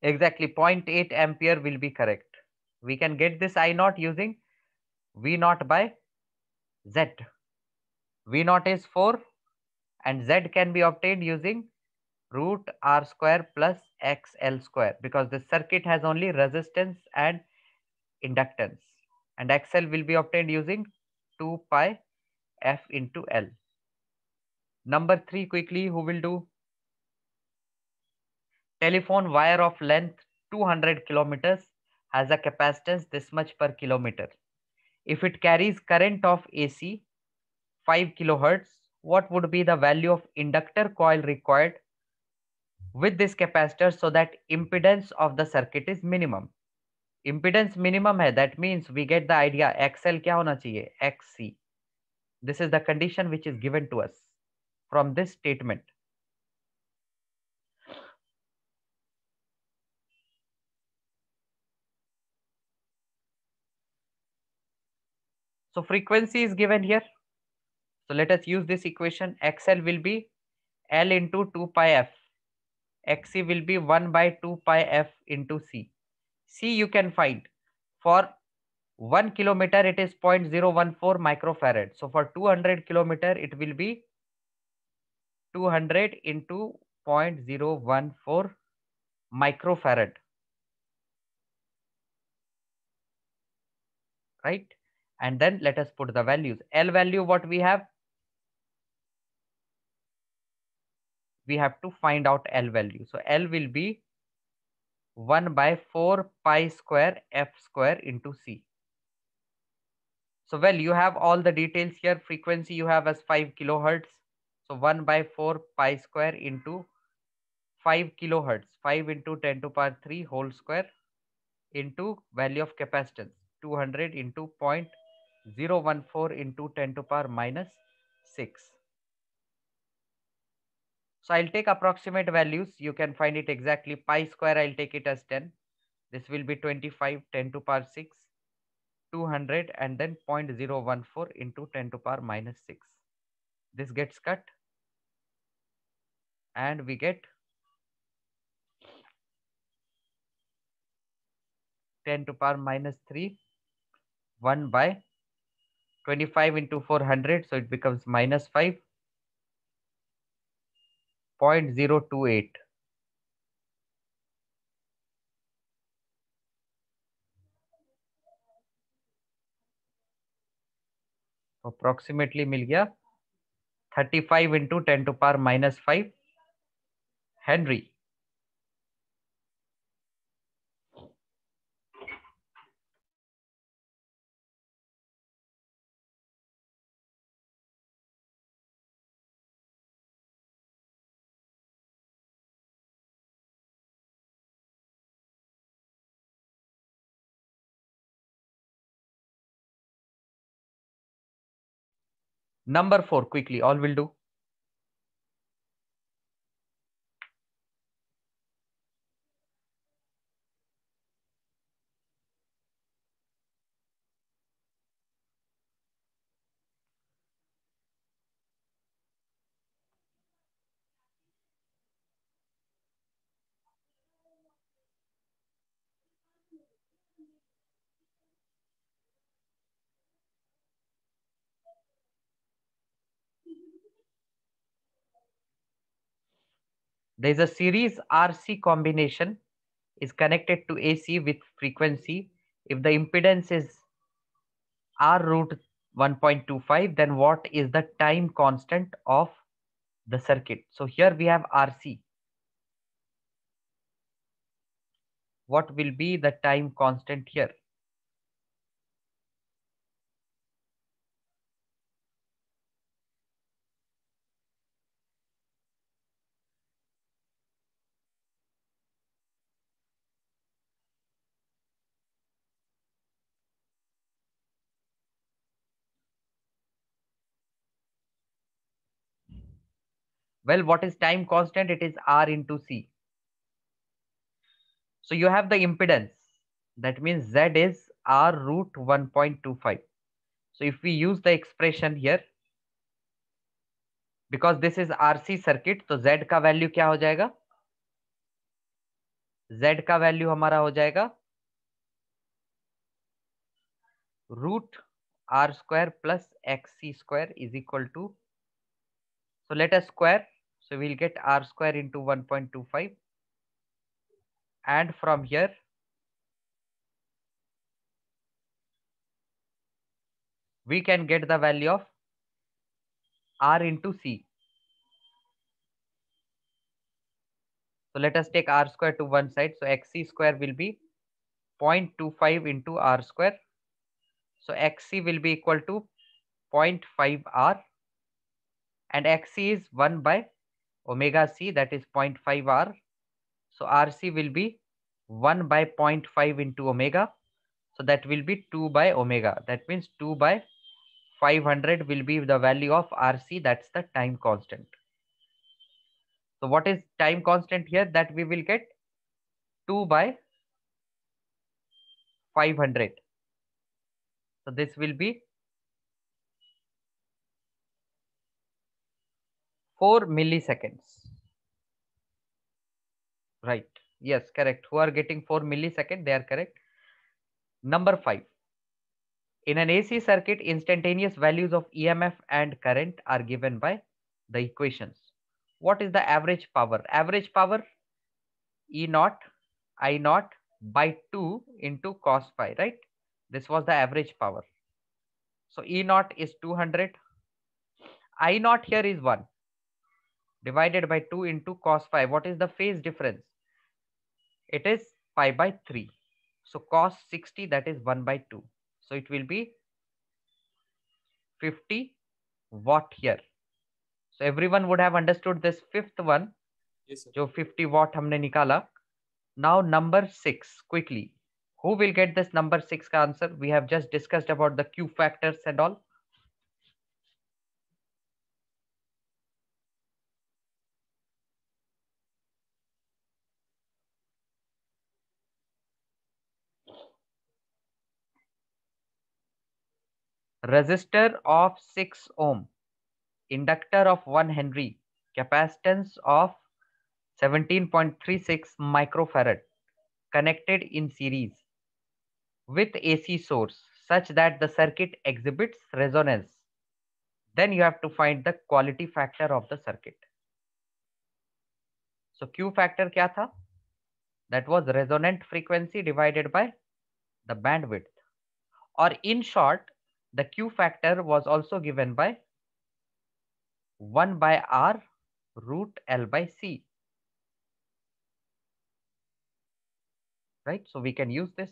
Exactly 0.8 ampere will be correct. We can get this I naught using V naught by Z. V naught is 4 and Z can be obtained using root R square plus XL square because the circuit has only resistance and inductance and XL will be obtained using 2 pi F into L. Number 3 quickly who will do telephone wire of length 200 kilometers has a capacitance this much per kilometer. If it carries current of AC 5 kilohertz, what would be the value of inductor coil required with this capacitor so that impedance of the circuit is minimum. Impedance minimum hai, that means we get the idea XL kya hona XC. This is the condition which is given to us from this statement. So frequency is given here. So let us use this equation. XL will be L into 2 pi f. XC will be 1 by 2 pi f into C. C you can find for 1 kilometer it is 0.014 microfarad. So for 200 kilometer it will be 200 into 0.014 microfarad. Right? and then let us put the values. L value what we have? We have to find out L value. So L will be 1 by 4 pi square f square into c. So well, you have all the details here. Frequency you have as 5 kilohertz. So 1 by 4 pi square into 5 kilohertz. 5 into 10 to power 3 whole square into value of capacitance. 200 into point. 014 into 10 to power minus 6. So I'll take approximate values. You can find it exactly pi square. I'll take it as 10. This will be 25, 10 to power 6, 200 and then 0.014 into 10 to power minus 6. This gets cut and we get 10 to power minus 3 1 by 25 into 400 so it becomes minus 5 0 approximately mil gaya 35 into 10 to power minus 5 henry Number four, quickly, all will do. There is a series RC combination is connected to AC with frequency. If the impedance is R root 1.25, then what is the time constant of the circuit? So here we have RC. What will be the time constant here? Well, what is time constant? It is R into C. So you have the impedance. That means Z is R root 1.25. So if we use the expression here, because this is RC circuit, so Z का value क्या हो जाएगा? Z का value हमारा हो जाएगा root R square plus XC square is equal to. So let us square so we'll get r square into 1.25. And from here, we can get the value of r into c. So let us take r square to one side. So xc square will be 0.25 into r square. So xc will be equal to 0.5 r and xc is 1 by omega c that is 0.5 r. So RC will be 1 by 0.5 into omega. So that will be 2 by omega. That means 2 by 500 will be the value of RC. That's the time constant. So what is time constant here that we will get 2 by 500. So this will be 4 milliseconds. Right. Yes, correct. Who are getting 4 milliseconds? they are correct. Number 5. In an AC circuit, instantaneous values of EMF and current are given by the equations. What is the average power? Average power E naught I naught by 2 into cos phi, right? This was the average power. So E naught is 200. I naught here is 1 divided by 2 into cos phi. What is the phase difference? It is pi by 3. So cos 60 that is 1 by 2. So it will be 50 watt here. So everyone would have understood this fifth one. Yes, sir. 50 watt हमने nikala. Now number 6 quickly. Who will get this number 6 answer? We have just discussed about the Q factors and all. resistor of 6 ohm, inductor of 1 Henry, capacitance of 17.36 microfarad connected in series with AC source such that the circuit exhibits resonance. Then you have to find the quality factor of the circuit. So Q factor kya tha? That was resonant frequency divided by the bandwidth. Or in short, the Q factor was also given by 1 by R root L by C. Right, so we can use this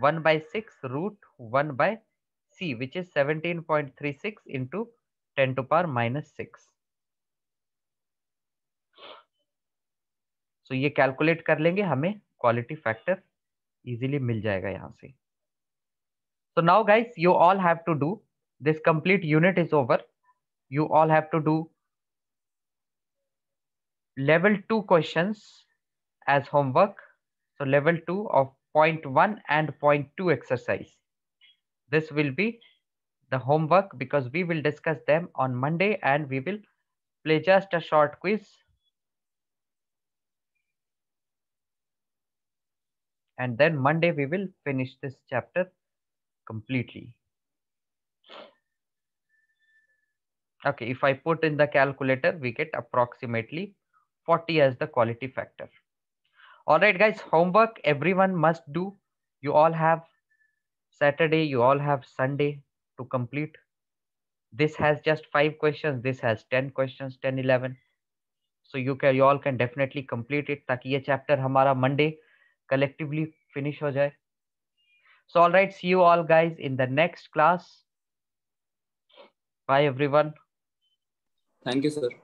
1 by 6 root 1 by C, which is 17.36 into 10 to power minus 6. so, ये calculate कर लेंगे हमें quality factor easily मिल जाएगा यहाँ से so now guys, you all have to do this complete unit is over. You all have to do level two questions as homework. So level two of point one and point two exercise. This will be the homework because we will discuss them on Monday and we will play just a short quiz and then Monday we will finish this chapter completely. Okay, if I put in the calculator, we get approximately 40 as the quality factor. All right, guys, homework everyone must do. You all have Saturday, you all have Sunday to complete. This has just five questions. This has 10 questions, 10, 11. So you can, you all can definitely complete it. ताकि ये chapter hamara Monday collectively finish हो so, all right, see you all guys in the next class. Bye, everyone. Thank you, sir.